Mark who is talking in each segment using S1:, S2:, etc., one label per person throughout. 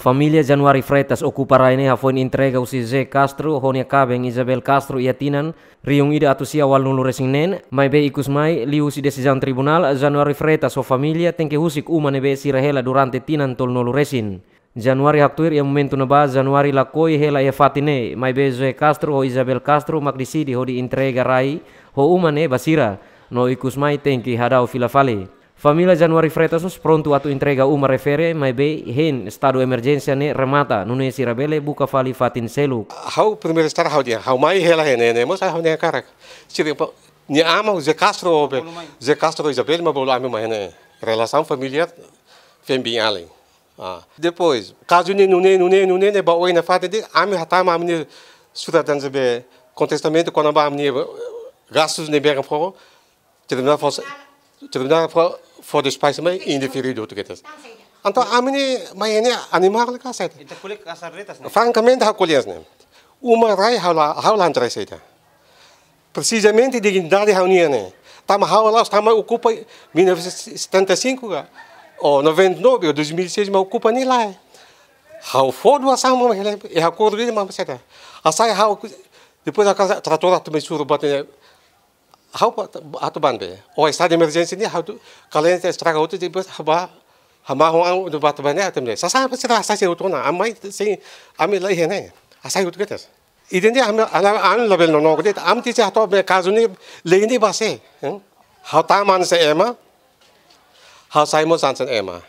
S1: Familia Januari Freitas ocupara ene hafon entrega usi Z Castro, Honia Kabeng, Isabel Castro tinan riung ida atusia wal nulu nen, mai be ikus mai, liu si desisan tribunal, Januari Freitas o familia tengke husik umane be sirahela durante tinan tol nulu resin. Januari haktuir ia momentu na ba Januari lakoi hela ia fatine mai be José Castro ho Isabel Castro mak disidi ho di entrega rai ho umane basira no ikus mai tenki hadau filafale. Família Januari Fretasus pronto atu entrega uma refere mai be hen estado emergência ne remata nune sirabele buka fali fatin selu. Hau primeiro estar
S2: hau dia hau mai hela hene ne mos hau ne karak. Sire pa ni ama o Zé Castro obe Zé Castro Isabel ma bolo ami mai ne relação familiar fem bem além. Ah. Depois caso ne nune nune nune ne ba oi na fate de ami hatama ami ne sudatan be contestamento quando ba ami eh, gastos ne bega pro. Terminar a força. Terminar a força for the spice may indiferido to kitas. Anto amini may ini animal ka é sa ita. Itakulik asarritas na. Né? Francamente hakulias na. Né? Umaray haula haulan tres ita. Precisamente dignidade reunia é ne. Né? Tama haula tama ocupa 1975 ga. O 99 ou 2006 ma ocupa ni lá. Hau for do asamo ele é acordo de mamaceta. Asai hau depois a casa tratora também suru batendo hau hatu ban be o sa de emergency ni how to kalen te straka utu de haba hama ho ang du bat ban ya temne sa sa pa sira sa se utu na amai se ami lai he ne asai utu ketes iden de am ala eh? an level no no de am ti cha to be le leini ba se hau ta man se ema hau mo san san ema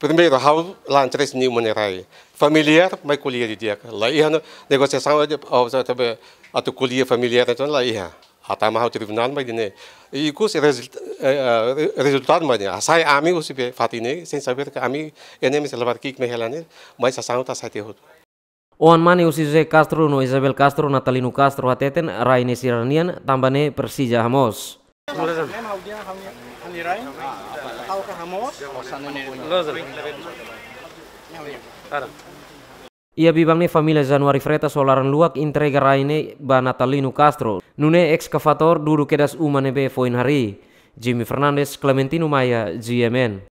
S2: Primeiro, how mo ne rai familiar, mai colher di dia. Lá ia negociação, ou também a atu kulia familiar, então lai ia. हातामावचे रिवनान बायदिने एकूच रेजल्ट रेजल्टान बायदे आसाय आमी उसी पे फातीने से सबेर आमी एनेमी सेलवार किक में हेलाने मैं ससावता साथे होतो
S1: Oan mane usi Jose Castro no Isabel Castro Natalino Castro hateten raine siranian tambane Persija Hamos. Hamos. Ia bibang ne familia Januari Freta solaran luak intrega raine ba Natalino Castro. Nune ekskavator duru kedas umane be foin hari. Jimmy Fernandez, Clementino Maya, GMN.